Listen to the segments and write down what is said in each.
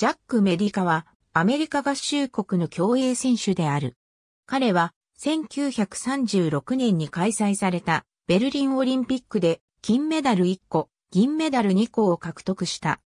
ジャック・メディカはアメリカ合衆国の競泳選手である。彼は1936年に開催されたベルリンオリンピックで金メダル1個、銀メダル2個を獲得した。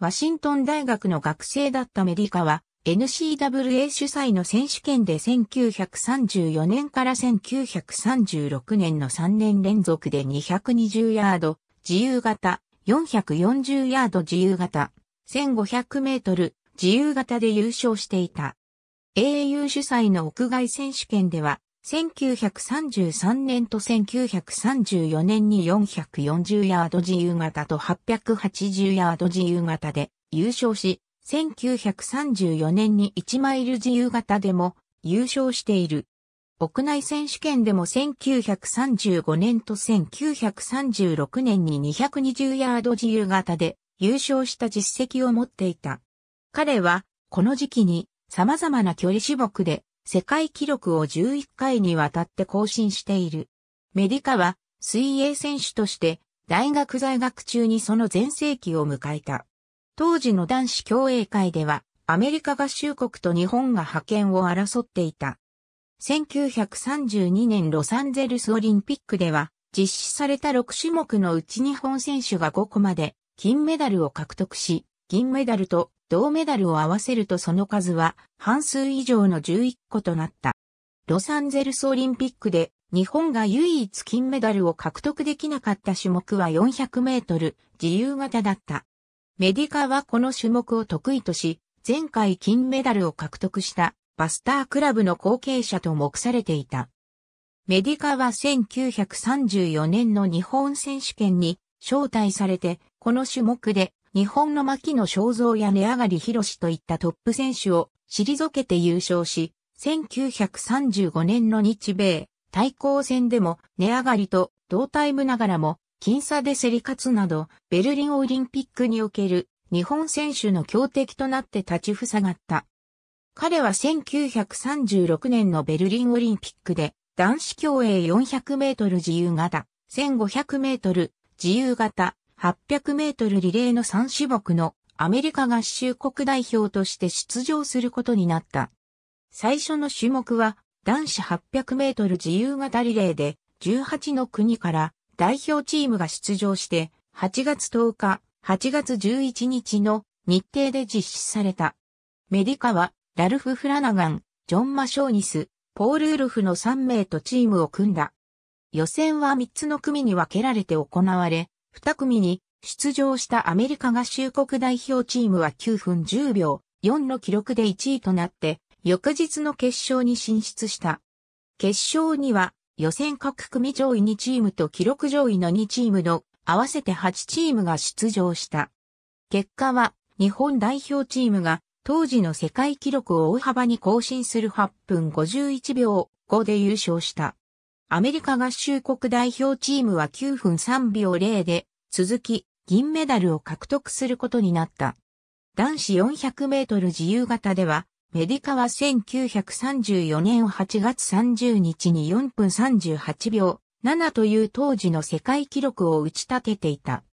ワシントン大学の学生だったメディカは n c w a 主催の選手権で1934年から1936年の3年連続で220ヤード自由形、440ヤード自由形、1500メートル自由形で優勝していた。au 主催の屋外選手権では、1933年と1934年に440ヤード自由形と880ヤード自由形で優勝し、1934年に1マイル自由形でも優勝している。屋内選手権でも1935年と1936年に220ヤード自由形で優勝した実績を持っていた。彼は、この時期に様々な距離種目で世界記録を11回にわたって更新している。メディカは水泳選手として大学在学中にその全盛期を迎えた。当時の男子競泳界ではアメリカ合衆国と日本が覇権を争っていた。1932年ロサンゼルスオリンピックでは実施された6種目のうち日本選手が5個まで金メダルを獲得し、銀メダルと銅メダルを合わせるとその数は半数以上の11個となった。ロサンゼルスオリンピックで日本が唯一金メダルを獲得できなかった種目は400メートル自由形だった。メディカはこの種目を得意とし、前回金メダルを獲得したバスタークラブの後継者と目されていた。メディカは1934年の日本選手権に招待されて、この種目で日本の牧野正造や根上がり広しといったトップ選手を退けて優勝し、1935年の日米対抗戦でも根上がりと同タイムながらも僅差で競り勝つなど、ベルリンオリンピックにおける日本選手の強敵となって立ち塞がった。彼は1936年のベルリンオリンピックで男子競泳400メートル自由形、1500メートル自由形800メートルリレーの3種目のアメリカ合衆国代表として出場することになった。最初の種目は男子800メートル自由形リレーで18の国から代表チームが出場して8月10日、8月11日の日程で実施された。メディカはラルフ・フラナガン、ジョン・マショーニス、ポール・ウルフの3名とチームを組んだ。予選は3つの組に分けられて行われ、2組に出場したアメリカ合衆国代表チームは9分10秒4の記録で1位となって、翌日の決勝に進出した。決勝には予選各組上位2チームと記録上位の2チームの合わせて8チームが出場した。結果は日本代表チームが当時の世界記録を大幅に更新する8分51秒5で優勝した。アメリカ合衆国代表チームは9分3秒0で、続き、銀メダルを獲得することになった。男子400メートル自由形では、メディカは1934年8月30日に4分38秒7という当時の世界記録を打ち立てていた。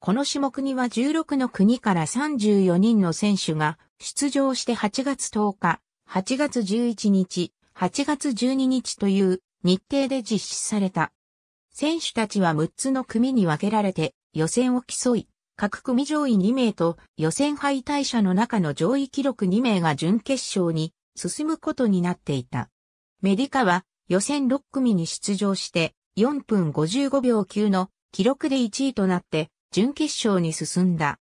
この種目には16の国から34人の選手が出場して8月10日、8月11日、8月12日という日程で実施された。選手たちは6つの組に分けられて予選を競い、各組上位2名と予選敗退者の中の上位記録2名が準決勝に進むことになっていた。メディカは予選6組に出場して4分55秒9の記録で1位となって準決勝に進んだ。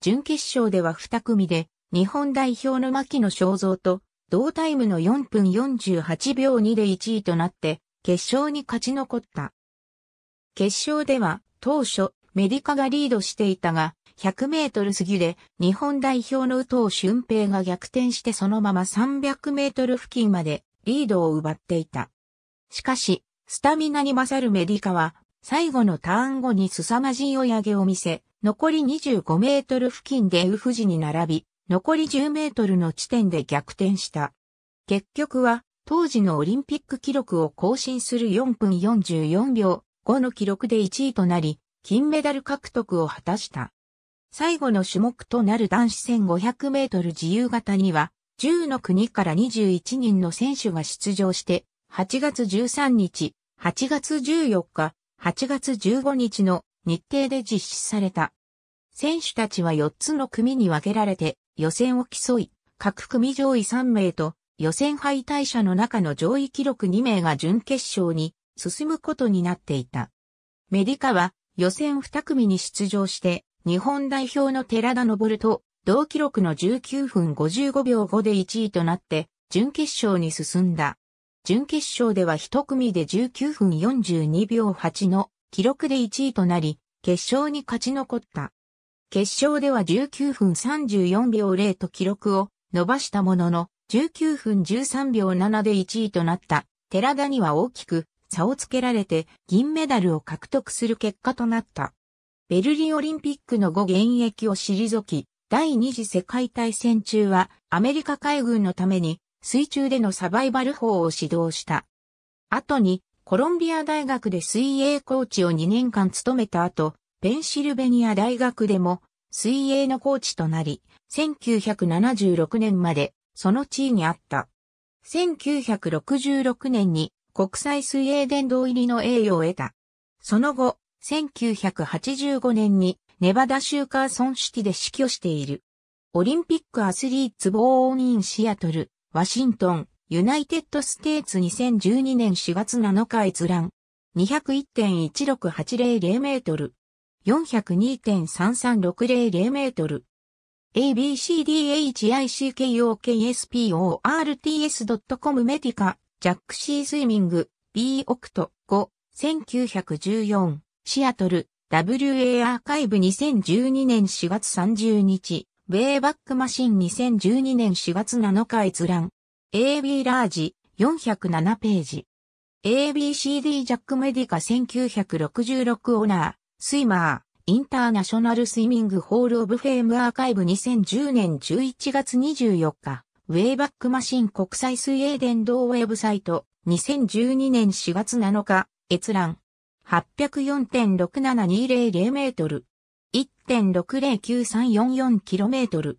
準決勝では2組で日本代表の牧野正造と同タイムの4分48秒2で1位となって、決勝に勝ち残った。決勝では、当初、メディカがリードしていたが、100メートル過ぎで日本代表の宇藤俊平が逆転してそのまま300メートル付近までリードを奪っていた。しかし、スタミナに勝るメディカは最後のターン後に凄まじい追い上げを見せ、残り25メートル付近でウフジに並び、残り10メートルの地点で逆転した。結局は、当時のオリンピック記録を更新する4分44秒5の記録で1位となり、金メダル獲得を果たした。最後の種目となる男子1500メートル自由形には、10の国から21人の選手が出場して、8月13日、8月14日、8月15日の日程で実施された。選手たちは4つの組に分けられて、予選を競い、各組上位3名と予選敗退者の中の上位記録2名が準決勝に進むことになっていた。メディカは予選2組に出場して日本代表の寺田昇と同記録の19分55秒5で1位となって準決勝に進んだ。準決勝では1組で19分42秒8の記録で1位となり決勝に勝ち残った。決勝では19分34秒0と記録を伸ばしたものの、19分13秒7で1位となった寺田には大きく差をつけられて銀メダルを獲得する結果となった。ベルリンオリンピックの後現役を退き、第二次世界大戦中はアメリカ海軍のために水中でのサバイバル法を指導した。後にコロンビア大学で水泳コーチを2年間務めた後、ペンシルベニア大学でも水泳のコーチとなり、1976年までその地位にあった。1966年に国際水泳殿堂入りの栄誉を得た。その後、1985年にネバダ州カーソンシティで死去している。オリンピックアスリーツボーンインシアトル、ワシントン、ユナイテッドステーツ2012年4月7日閲覧。201.16800メートル。402.33600メートル。abcdhickoksports.com メディカ、ジャックシースイミング、B オクト、5、1914、シアトル、WA アーカイブ2012年4月30日、ウェイバックマシン2012年4月7日閲覧。AB ラージ、407ページ。ABCD ジャックメディカ1966オナー。スイマー、インターナショナルスイミングホールオブフェームアーカイブ2010年11月24日、ウェイバックマシン国際水泳伝道ウェブサイト、2012年4月7日、閲覧。804.67200メートル。1.609344km。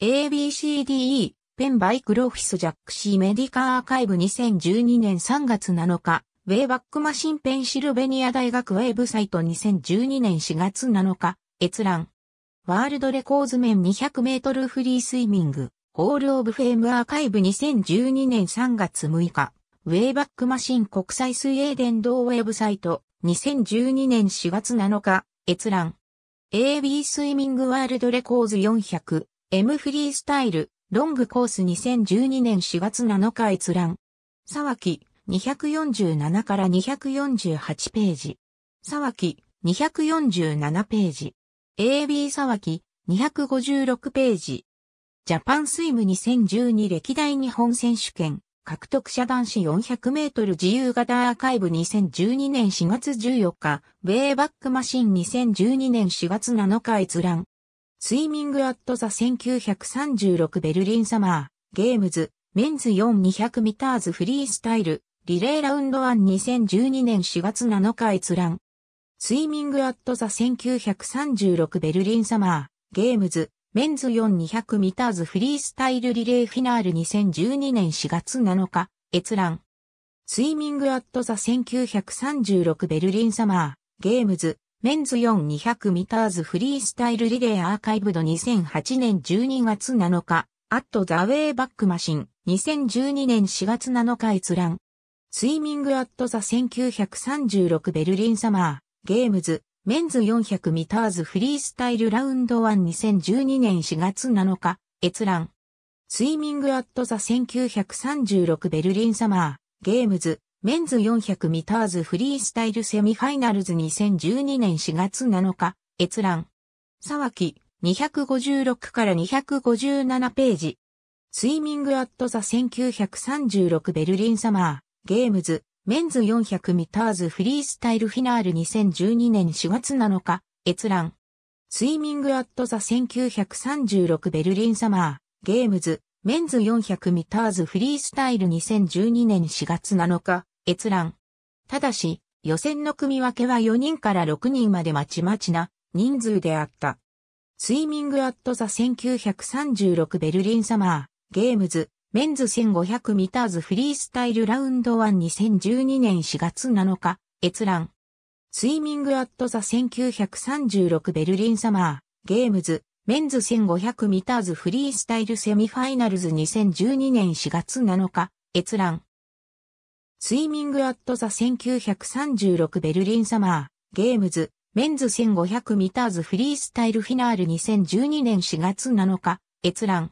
ABCDE、ペンバイクロフィスジャックシーメディカアーカイブ2012年3月7日、ウェイバックマシンペンシルベニア大学ウェブサイト2012年4月7日、閲覧。ワールドレコーズ面200メートルフリースイミング、ホールオブフェームアーカイブ2012年3月6日、ウェイバックマシン国際水泳伝道ウェブサイト2012年4月7日、閲覧。AB スイミングワールドレコーズ400、M フリースタイル、ロングコース2012年4月7日閲覧。沢木、247から248ページ。沢木、247ページ。AB 沢木、256ページ。ジャパンスイム2012歴代日本選手権、獲得者男子400メートル自由型アーカイブ2012年4月14日、ウェイバックマシン2012年4月7日閲覧。スイミングアットザ1936ベルリンサマー、ゲームズ、メンズ4200ミターズフリースタイル、リレーラウンド12012年4月7日閲覧。スイミングアットザ1936ベルリンサマー、ゲームズ、メンズ4200ミターズフリースタイルリレーフィナール2012年4月7日、閲覧。スイミングアットザ1936ベルリンサマー、ゲームズ、メンズ4200ミターズフリースタイルリレーアーカイブド2008年12月7日、アットザウェイバックマシン2012年4月7日閲覧。スイミングアットザ1936ベルリンサマー、ゲームズ、メンズ400ミターズフリースタイルラウンド12012年4月7日、閲覧。スイミングアットザ1936ベルリンサマー、ゲームズ、メンズ400ミターズフリースタイルセミファイナルズ2012年4月7日、閲覧。沢木、256から257ページ。スイミングアットザ1936ベルリンサマー、ゲームズ、メンズ400ミターズフリースタイルフィナール2012年4月7日、閲覧。スイミングアットザ1936ベルリンサマー、ゲームズ、メンズ400ミターズフリースタイル2012年4月7日、閲覧。ただし、予選の組分けは4人から6人までまちまちな人数であった。スイミングアットザ1936ベルリンサマー、ゲームズ、メンズ1500ミターズフリースタイルラウンド1 2012年4月7日、閲覧。スイミングアットザ1936ベルリンサマー、ゲームズ、メンズ1500ミターズフリースタイルセミファイナルズ2012年4月7日、閲覧。スイミングアットザ1936ベルリンサマー、ゲームズ、メンズ1500ミターズフリースタイルフィナール2012年4月7日、閲覧。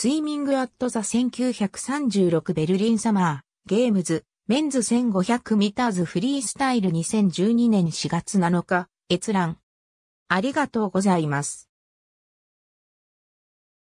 スイミングアットザ1936ベルリンサマー、ゲームズ、メンズ1500ミターズフリースタイル2012年4月7日、閲覧。ありがとうございます。